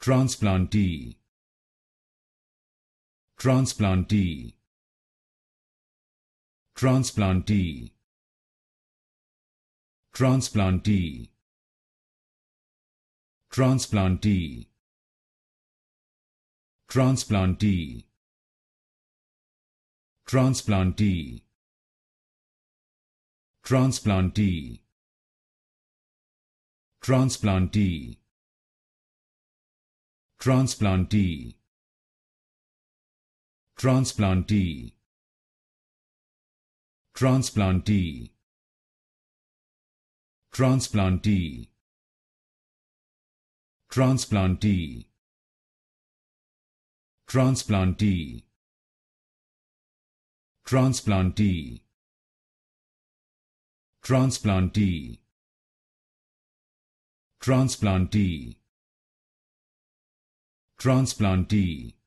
transplantee transplantee transplantee transplantee transplantee transplantee transplantee transplantee transplantee transplantee transplantee transplantee transplantee transplantee transplantee transplantee transplantee transplantee Transplantee